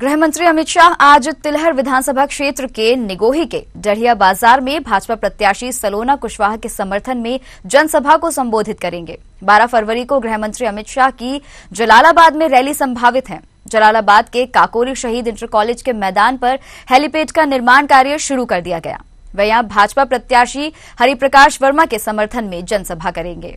गृह मंत्री अमित शाह आज तिलहर विधानसभा क्षेत्र के निगोही के डरिया बाजार में भाजपा प्रत्याशी सलोना कुशवाहा के समर्थन में जनसभा को संबोधित करेंगे 12 फरवरी को गृह मंत्री अमित शाह की जलालाबाद में रैली संभावित है जलालाबाद के काकोरी शहीद इंटर कॉलेज के मैदान पर हेलीपैड का निर्माण कार्य शुरू कर दिया गया वह यहां भाजपा प्रत्याशी हरिप्रकाश वर्मा के समर्थन में जनसभा करेंगे